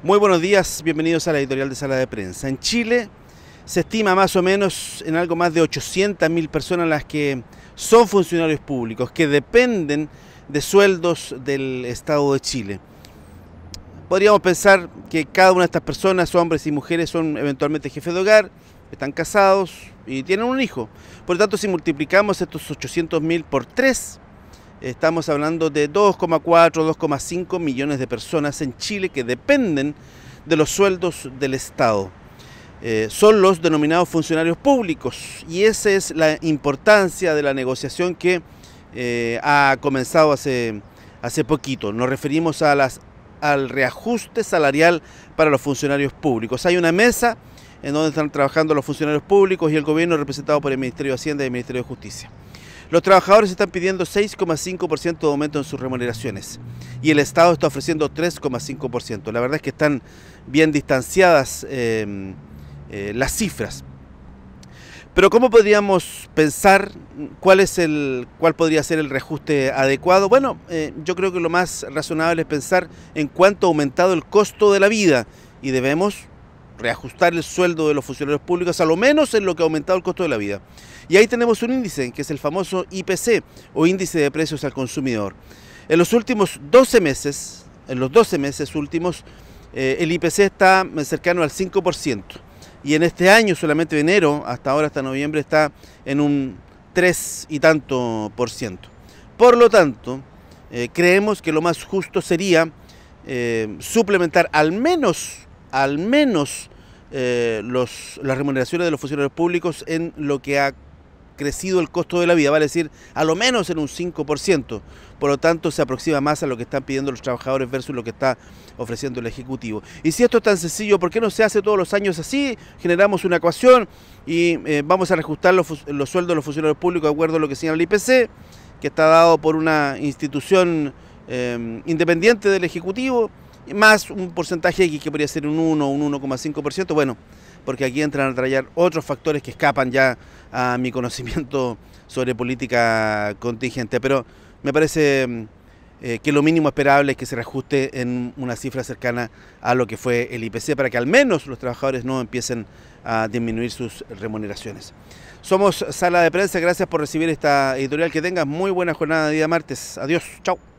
Muy buenos días, bienvenidos a la editorial de Sala de Prensa. En Chile se estima más o menos en algo más de 800.000 personas las que son funcionarios públicos, que dependen de sueldos del Estado de Chile. Podríamos pensar que cada una de estas personas, hombres y mujeres, son eventualmente jefes de hogar, están casados y tienen un hijo. Por lo tanto, si multiplicamos estos 800.000 por tres Estamos hablando de 2,4, 2,5 millones de personas en Chile que dependen de los sueldos del Estado. Eh, son los denominados funcionarios públicos y esa es la importancia de la negociación que eh, ha comenzado hace, hace poquito. Nos referimos a las, al reajuste salarial para los funcionarios públicos. Hay una mesa en donde están trabajando los funcionarios públicos y el gobierno representado por el Ministerio de Hacienda y el Ministerio de Justicia. Los trabajadores están pidiendo 6,5% de aumento en sus remuneraciones y el Estado está ofreciendo 3,5%. La verdad es que están bien distanciadas em, eh, las cifras. Pero ¿cómo podríamos pensar cuál, es el, cuál podría ser el reajuste adecuado? Bueno, eh, yo creo que lo más razonable es pensar en cuánto ha aumentado el costo de la vida y debemos reajustar el sueldo de los funcionarios públicos, a lo menos en lo que ha aumentado el costo de la vida. Y ahí tenemos un índice, que es el famoso IPC, o índice de precios al consumidor. En los últimos 12 meses, en los 12 meses últimos, eh, el IPC está cercano al 5%. Y en este año, solamente de enero, hasta ahora, hasta noviembre, está en un 3 y tanto por ciento. Por lo tanto, eh, creemos que lo más justo sería eh, suplementar al menos al menos eh, las remuneraciones de los funcionarios públicos en lo que ha crecido el costo de la vida, vale decir, a lo menos en un 5%. Por lo tanto, se aproxima más a lo que están pidiendo los trabajadores versus lo que está ofreciendo el Ejecutivo. Y si esto es tan sencillo, ¿por qué no se hace todos los años así? Generamos una ecuación y eh, vamos a reajustar los, sueldos de los funcionarios públicos de acuerdo a lo que señala el IPC, que está dado por una institución eh, independiente del Ejecutivo más un porcentaje X que podría ser un 1 un 1,5%, bueno, porque aquí entran a traer otros factores que escapan ya a mi conocimiento sobre política contingente, pero me parece mm, eh, que lo mínimo esperable es que se reajuste en una cifra cercana a lo que fue el IPC, para que al menos los trabajadores no empiecen a disminuir sus remuneraciones. Somos Sala de Prensa, gracias por recibir esta editorial, que tengas muy buena jornada día martes, adiós, chao.